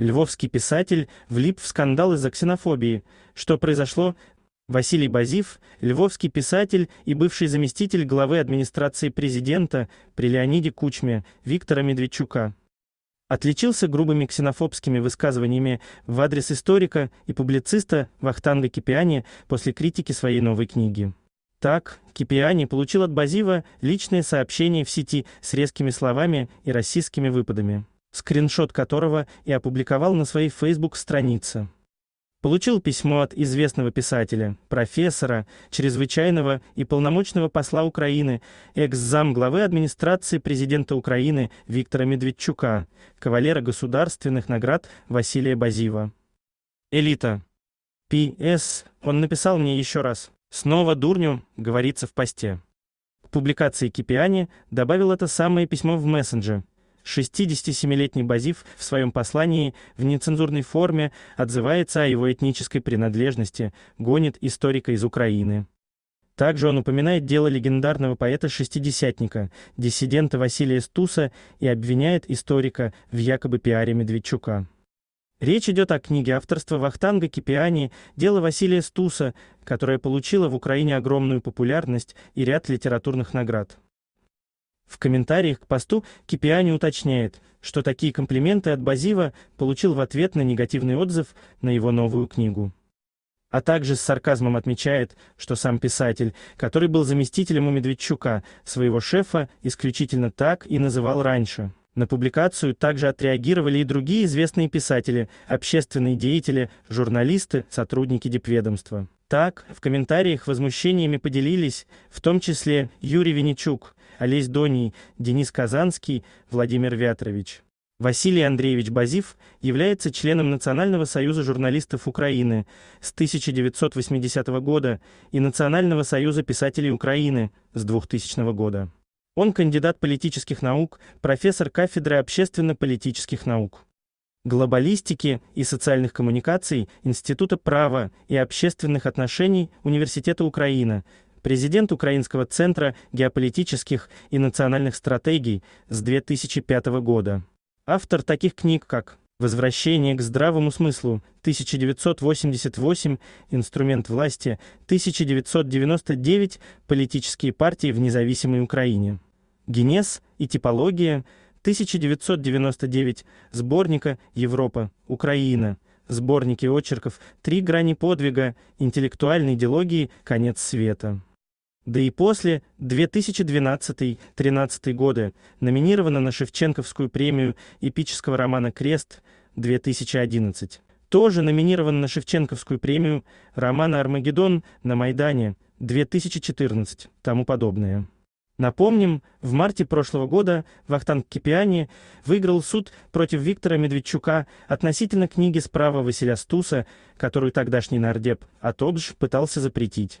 Львовский писатель влип в скандал из-за ксенофобии. Что произошло? Василий Базив, львовский писатель и бывший заместитель главы администрации президента при Леониде Кучме Виктора Медведчука отличился грубыми ксенофобскими высказываниями в адрес историка и публициста Вахтанга Кипиани после критики своей новой книги. Так, Кипиани получил от Базива личное сообщение в сети с резкими словами и российскими выпадами скриншот которого и опубликовал на своей Facebook-странице. Получил письмо от известного писателя, профессора, чрезвычайного и полномочного посла Украины, экс-зам главы администрации президента Украины Виктора Медведчука, кавалера государственных наград Василия Базива. Элита. П.С. Он написал мне еще раз. Снова дурню, говорится в посте. К публикации Кипиани добавил это самое письмо в мессенджер, 67-летний Базив в своем послании в нецензурной форме отзывается о его этнической принадлежности, гонит историка из Украины. Также он упоминает дело легендарного поэта-шестидесятника, диссидента Василия Стуса и обвиняет историка в якобы пиаре Медведчука. Речь идет о книге авторства Вахтанга Кипиани «Дело Василия Стуса», которая получила в Украине огромную популярность и ряд литературных наград. В комментариях к посту Кипиани уточняет, что такие комплименты от Базива получил в ответ на негативный отзыв на его новую книгу. А также с сарказмом отмечает, что сам писатель, который был заместителем у Медведчука, своего шефа исключительно так и называл раньше. На публикацию также отреагировали и другие известные писатели, общественные деятели, журналисты, сотрудники дипведомства. Так, в комментариях возмущениями поделились, в том числе Юрий Венечук, Олесь Доний, Денис Казанский, Владимир Вятрович. Василий Андреевич Базив является членом Национального союза журналистов Украины с 1980 года и Национального союза писателей Украины с 2000 года. Он кандидат политических наук, профессор кафедры общественно-политических наук, глобалистики и социальных коммуникаций Института права и общественных отношений Университета Украины, президент Украинского центра геополитических и национальных стратегий с 2005 года. Автор таких книг, как «Возвращение к здравому смыслу» 1988, «Инструмент власти» 1999, «Политические партии в независимой Украине». Генез и типология 1999, сборника «Европа, Украина», сборники очерков «Три грани подвига», «Интеллектуальной идеологии. Конец света». Да и после 2012-13 годы номинирована на Шевченковскую премию эпического романа «Крест» 2011. Тоже номинирован на Шевченковскую премию романа «Армагеддон» на Майдане 2014, тому подобное. Напомним, в марте прошлого года Вахтанг Кипиани выиграл суд против Виктора Медведчука относительно книги справа Василя Стуса, которую тогдашний нардеп Атобж пытался запретить.